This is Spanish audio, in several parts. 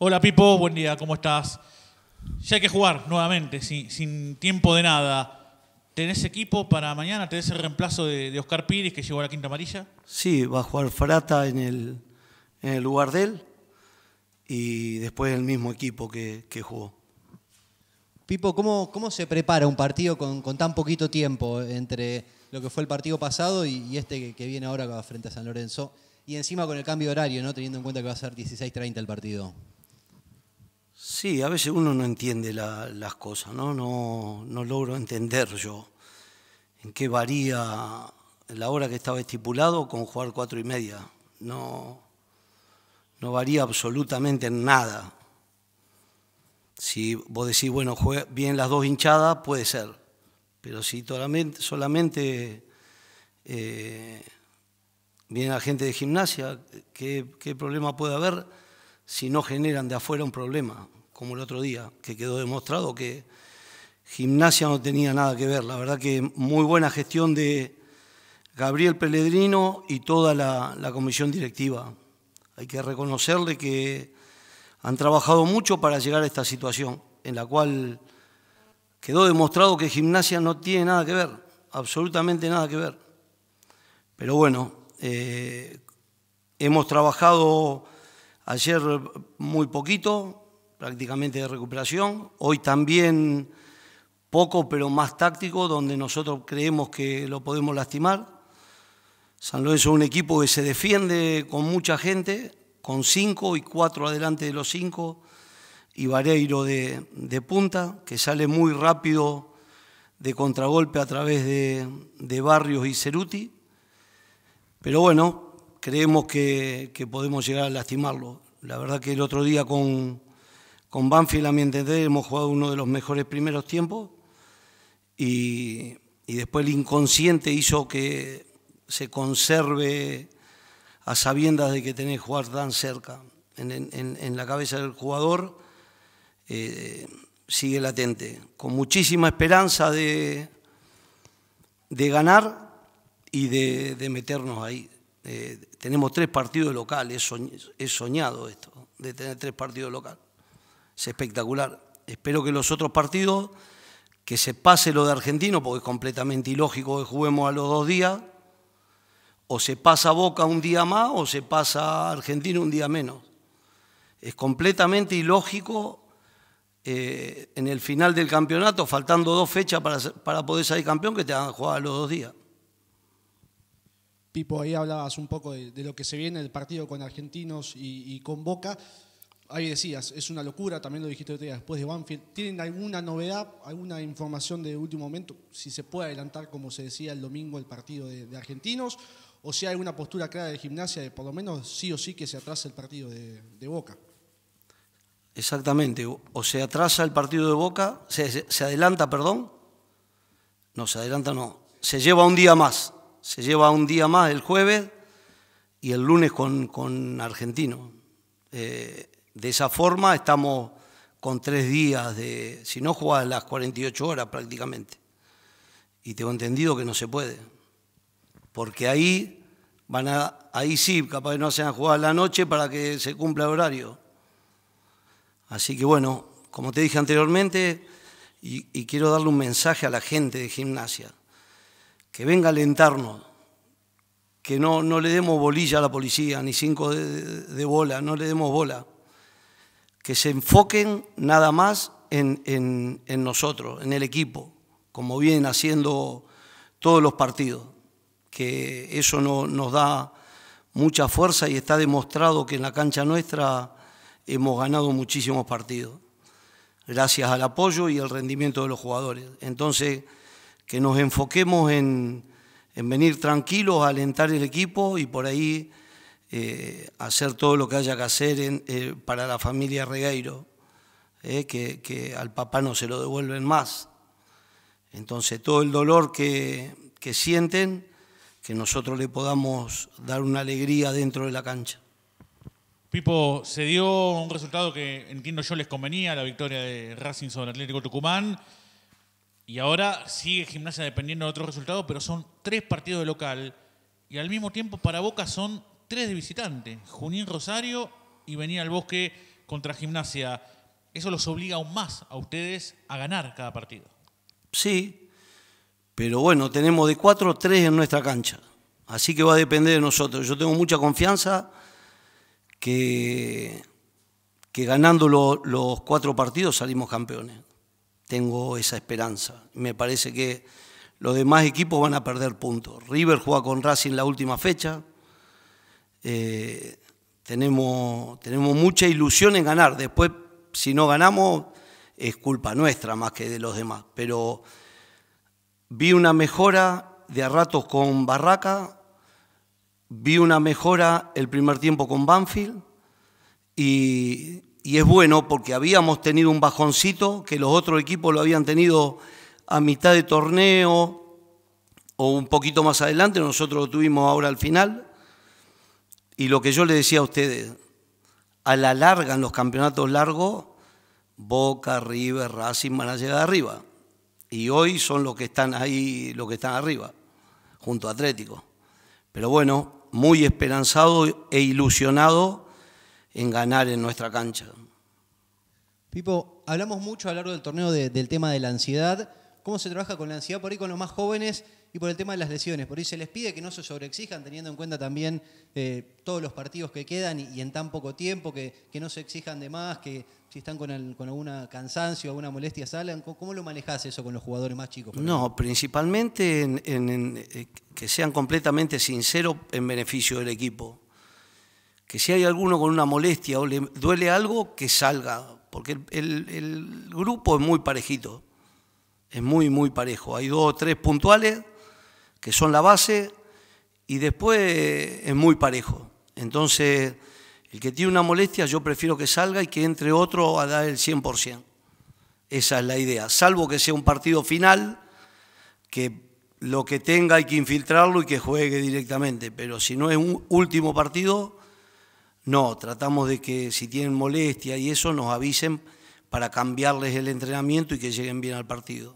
Hola Pipo, buen día, ¿cómo estás? Ya hay que jugar nuevamente, sin, tiempo de nada. ¿Tenés equipo para mañana? ¿Tenés el reemplazo de, Oscar Pires que llegó a la quinta amarilla? Sí, va a jugar Frata en el, lugar de él y después el mismo equipo que, jugó. Pipo, ¿cómo, ¿cómo, se prepara un partido con, tan poquito tiempo entre lo que fue el partido pasado y, este que, viene ahora frente a San Lorenzo? Y encima con el cambio de horario, ¿no? Teniendo en cuenta que va a ser 16.30 el partido. Sí, a veces uno no entiende las cosas, ¿no? ¿no? No logro entender yo en qué varía la hora que estaba estipulado con jugar cuatro y media. No, no varía absolutamente en nada. Si vos decís, bueno, vienen bien las dos hinchadas, puede ser. Pero si solamente, solamente eh, viene la gente de gimnasia, ¿qué, problema puede haber? si no generan de afuera un problema, como el otro día, que quedó demostrado que gimnasia no tenía nada que ver. La verdad que muy buena gestión de Gabriel Pellegrino y toda la, comisión directiva. Hay que reconocerle que han trabajado mucho para llegar a esta situación, en la cual quedó demostrado que gimnasia no tiene nada que ver, absolutamente nada que ver. Pero bueno, eh, hemos trabajado Ayer eh, muy poquito, prácticamente de recuperación. Hoy también poco, pero más táctico, donde nosotros creemos que lo podemos lastimar. San Luis es un equipo que se defiende con mucha gente, con cinco y cuatro adelante de los cinco, y Vareiro de, punta, que sale muy rápido de contragolpe a través de, de Barrios y Ceruti. Pero bueno, creemos que, podemos llegar a lastimarlo. La verdad que el otro día con, con Banfield, a mi entender, hemos jugado uno de los mejores primeros tiempos y, después el inconsciente hizo que se conserve a sabiendas de que tenés que jugar tan cerca. En, la cabeza del jugador eh, sigue latente, con muchísima esperanza de, de ganar y de, de meternos ahí. Eh, tenemos tres partidos locales, Es soñado esto, de tener tres partidos locales. Es espectacular. Espero que los otros partidos, que se pase lo de argentino, porque es completamente ilógico que juguemos a los dos días, o se pasa Boca un día más o se pasa Argentino un día menos. Es completamente ilógico eh, en el final del campeonato, faltando dos fechas para, poder salir campeón, que te hagan jugar a los dos días. Pipo, ahí hablabas un poco de, lo que se viene el partido con Argentinos y, con Boca. Ahí decías, es una locura, también lo dijiste día después de Banfield. ¿Tienen alguna novedad, alguna información de último momento? Si se puede adelantar, como se decía el domingo, el partido de, Argentinos, o si hay alguna postura clara de gimnasia de por lo menos sí o sí que se atrasa el partido de, Boca. Exactamente, o se atrasa el partido de Boca, se, adelanta, perdón, no, se adelanta no, se lleva un día más, se lleva un día más el jueves y el lunes con, con argentino. Eh, de esa forma estamos con tres días de, si no juegas las 48 horas prácticamente. Y tengo entendido que no se puede, porque ahí van a, ahí sí, capaz no sean jugar la noche para que se cumpla el horario. Así que bueno, como te dije anteriormente, y quiero darle un mensaje a la gente de gimnasia que venga a alentarnos, que no, no le demos bolilla a la policía, ni cinco de, bola, no le demos bola, que se enfoquen nada más en, nosotros, en el equipo, como vienen haciendo todos los partidos, que eso nos da mucha fuerza y está demostrado que en la cancha nuestra hemos ganado muchísimos partidos, gracias al apoyo y el rendimiento de los jugadores. Entonces, que nos enfoquemos en, venir tranquilos alentar el equipo y por ahí eh, hacer todo lo que haya que hacer eh, para la familia Regueiro, eh, que, al papá no se lo devuelven más. Entonces todo el dolor que, que sienten, que nosotros le podamos dar una alegría dentro de la cancha. Pipo, se dio un resultado que entiendo yo les convenía, la victoria de Racing sobre Atlético Tucumán. Y ahora sigue Gimnasia dependiendo de otros resultados, pero son tres partidos de local. Y al mismo tiempo para Boca son tres de visitante. Junín Rosario y venir al bosque contra Gimnasia. Eso los obliga aún más a ustedes a ganar cada partido. Sí, pero bueno, tenemos de cuatro, tres en nuestra cancha. Así que va a depender de nosotros. Yo tengo mucha confianza que, ganando los cuatro partidos salimos campeones tengo esa esperanza. Me parece que los demás equipos van a perder puntos. River juega con Racing la última fecha. Eh, tenemos, tenemos mucha ilusión en ganar. Después, si no ganamos, es culpa nuestra más que de los demás. Pero vi una mejora de a ratos con Barraca, vi una mejora el primer tiempo con Banfield y y es bueno porque habíamos tenido un bajoncito que los otros equipos lo habían tenido a mitad de torneo o un poquito más adelante, nosotros lo tuvimos ahora al final. Y lo que yo le decía a ustedes, a la larga en los campeonatos largos, Boca, River, Racing van a llegar arriba. Y hoy son los que están ahí, los que están arriba, junto a Atlético. Pero bueno, muy esperanzado e ilusionado en ganar en nuestra cancha. Pipo, hablamos mucho a lo largo del torneo del tema de la ansiedad. ¿Cómo se trabaja con la ansiedad por ahí con los más jóvenes y por el tema de las lesiones? Por ahí se les pide que no se sobreexijan, teniendo en cuenta también eh, todos los partidos que quedan y, en tan poco tiempo, que, no se exijan de más, que si están con, alguna cansancio, alguna molestia, salgan. ¿Cómo, lo manejas eso con los jugadores más chicos? No, principalmente eh, que sean completamente sinceros en beneficio del equipo que si hay alguno con una molestia o le duele algo, que salga, porque el, grupo es muy parejito, es muy, muy parejo. Hay dos o tres puntuales que son la base y después es muy parejo. Entonces, el que tiene una molestia, yo prefiero que salga y que entre otro a dar el 100%. Esa es la idea, salvo que sea un partido final, que lo que tenga hay que infiltrarlo y que juegue directamente, pero si no es un último partido, no, tratamos de que si tienen molestia y eso nos avisen para cambiarles el entrenamiento y que lleguen bien al partido.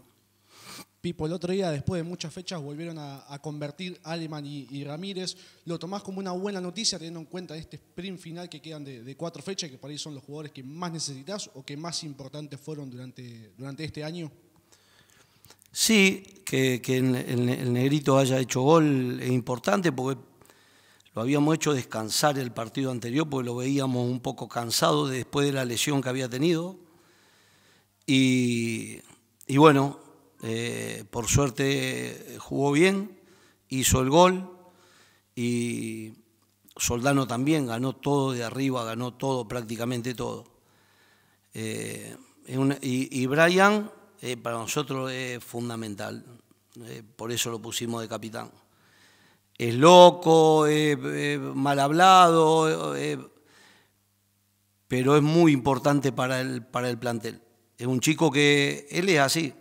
Pipo, el otro día, después de muchas fechas, volvieron a, convertir Aleman y, Ramírez. ¿Lo tomás como una buena noticia teniendo en cuenta este sprint final que quedan de, cuatro fechas, que por ahí son los jugadores que más necesitas o que más importantes fueron durante, durante este año? Sí, que, el, negrito haya hecho gol es importante porque lo habíamos hecho descansar el partido anterior porque lo veíamos un poco cansado después de la lesión que había tenido. Y, bueno, eh, por suerte eh, jugó bien, hizo el gol y Soldano también ganó todo de arriba, ganó todo, prácticamente todo. Eh, y, Brian para nosotros es fundamental, por eso lo pusimos de capitán es loco, es, mal hablado, eh, pero es muy importante para el, para el plantel. Es un chico que él es así,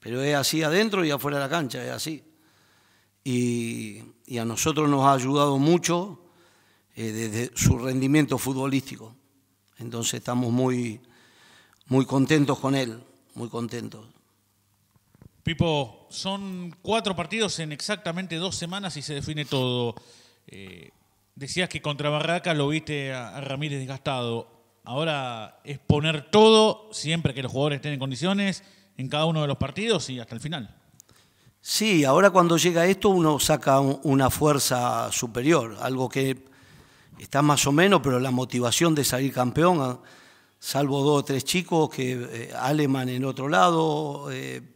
pero es así adentro y afuera de la cancha, es así. Y, a nosotros nos ha ayudado mucho eh, desde su rendimiento futbolístico. Entonces estamos muy, muy contentos con él, muy contentos. Pipo, son cuatro partidos en exactamente dos semanas y se define todo. Eh, decías que contra Barraca lo viste a, Ramírez desgastado. Ahora es poner todo, siempre que los jugadores estén en condiciones, en cada uno de los partidos y hasta el final. Sí, ahora cuando llega esto uno saca una fuerza superior, algo que está más o menos, pero la motivación de salir campeón, ah, salvo dos o tres chicos, que eh, Aleman en otro lado, eh,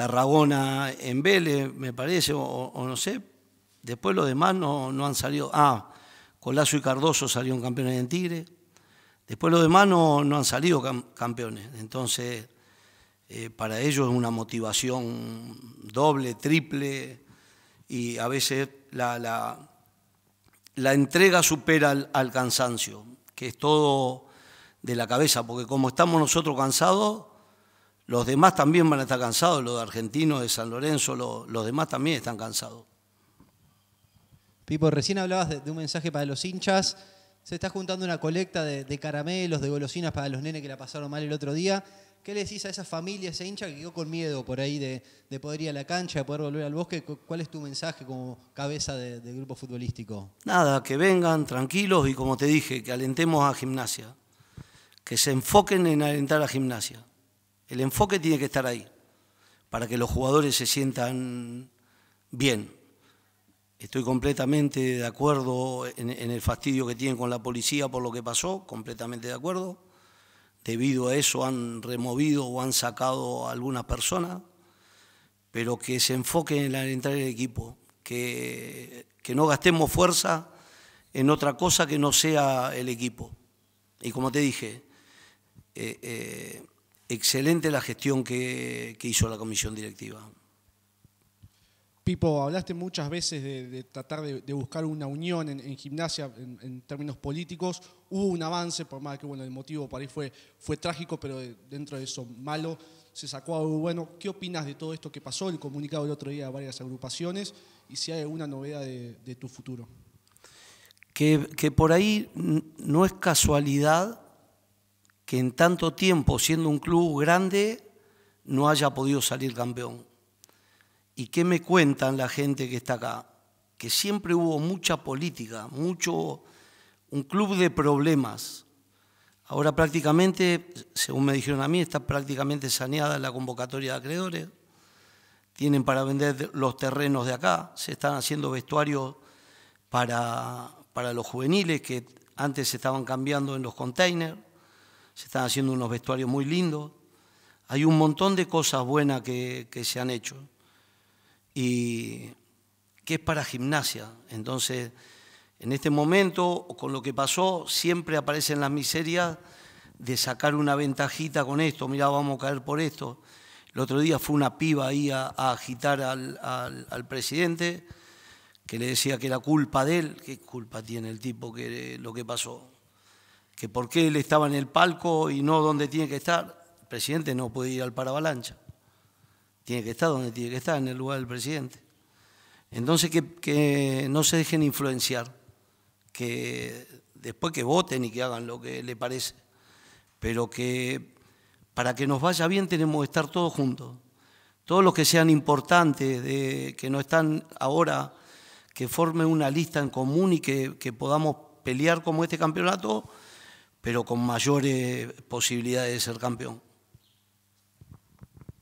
Tarragona en Vélez, me parece, o, no sé. Después los demás no, no, han salido. Ah, Colazo y Cardoso salieron campeones en Tigre. Después los demás no, no han salido campeones. Entonces, eh, para ellos es una motivación doble, triple, y a veces la, la, entrega supera al cansancio, que es todo de la cabeza, porque como estamos nosotros cansados, los demás también van a estar cansados, los de Argentinos, de San Lorenzo, los, demás también están cansados. Pipo, recién hablabas de, un mensaje para los hinchas. Se está juntando una colecta de, caramelos, de golosinas para los nenes que la pasaron mal el otro día. ¿Qué le decís a esa familia, a ese hincha que quedó con miedo por ahí de, de, poder ir a la cancha, de poder volver al bosque? ¿Cuál es tu mensaje como cabeza del grupo futbolístico? Nada, que vengan tranquilos y como te dije, que alentemos a gimnasia. Que se enfoquen en alentar a gimnasia. El enfoque tiene que estar ahí, para que los jugadores se sientan bien. Estoy completamente de acuerdo en, el fastidio que tienen con la policía por lo que pasó, completamente de acuerdo. Debido a eso han removido o han sacado a algunas personas, pero que se enfoquen en la entrada del equipo, que, no gastemos fuerza en otra cosa que no sea el equipo. Y como te dije, eh, eh, excelente la gestión que, hizo la comisión directiva. Pipo, hablaste muchas veces de, tratar de, buscar una unión en, gimnasia en, términos políticos. Hubo un avance, por más que bueno, el motivo para ahí fue, fue trágico, pero dentro de eso malo se sacó algo bueno. ¿Qué opinas de todo esto que pasó? El comunicado el otro día de varias agrupaciones y si hay alguna novedad de, tu futuro. Que, que por ahí no es casualidad que en tanto tiempo, siendo un club grande, no haya podido salir campeón. ¿Y qué me cuentan la gente que está acá? Que siempre hubo mucha política, mucho, un club de problemas. Ahora prácticamente, según me dijeron a mí, está prácticamente saneada la convocatoria de acreedores. Tienen para vender los terrenos de acá, se están haciendo vestuarios para, para los juveniles que antes se estaban cambiando en los containers se están haciendo unos vestuarios muy lindos. Hay un montón de cosas buenas que, se han hecho y que es para gimnasia. Entonces, en este momento, con lo que pasó, siempre aparecen las miserias de sacar una ventajita con esto, mirá, vamos a caer por esto. El otro día fue una piba ahí a, agitar al, presidente, que le decía que era culpa de él. ¿Qué culpa tiene el tipo que lo que pasó? que por qué él estaba en el palco y no donde tiene que estar. El presidente no puede ir al paravalancha. Tiene que estar donde tiene que estar, en el lugar del presidente. Entonces que, no se dejen influenciar, que después que voten y que hagan lo que le parece, pero que para que nos vaya bien tenemos que estar todos juntos. Todos los que sean importantes, de, que no están ahora, que formen una lista en común y que podamos pelear como este campeonato pero con mayores posibilidades de ser campeón.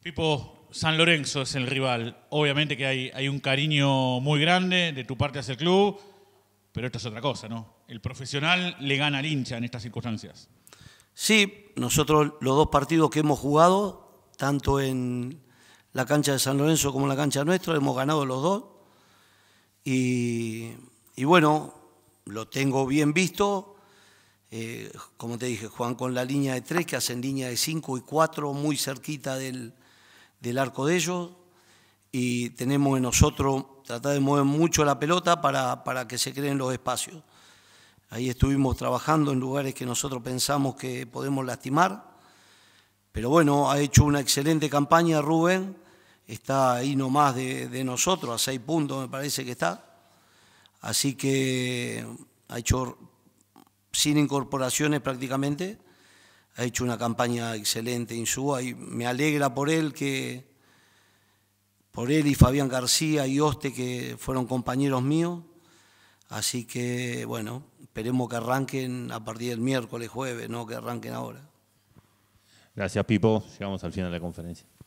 Pipo, San Lorenzo es el rival. Obviamente que hay, un cariño muy grande de tu parte hacia el club, pero esto es otra cosa, ¿no? El profesional le gana al hincha en estas circunstancias. Sí, nosotros los dos partidos que hemos jugado, tanto en la cancha de San Lorenzo como en la cancha nuestra, hemos ganado los dos. y bueno, lo tengo bien visto eh, como te dije, Juan con la línea de tres, que hacen línea de cinco y cuatro, muy cerquita del, arco de ellos. Y tenemos en nosotros tratar de mover mucho la pelota para, para, que se creen los espacios. Ahí estuvimos trabajando en lugares que nosotros pensamos que podemos lastimar. Pero bueno, ha hecho una excelente campaña Rubén. Está ahí nomás de, de nosotros, a seis puntos me parece que está. Así que ha hecho sin incorporaciones prácticamente. Ha hecho una campaña excelente en su y me alegra por él que por él y Fabián García y Oste que fueron compañeros míos. Así que bueno, esperemos que arranquen a partir del miércoles, jueves, no que arranquen ahora. Gracias Pipo, llegamos al final de la conferencia.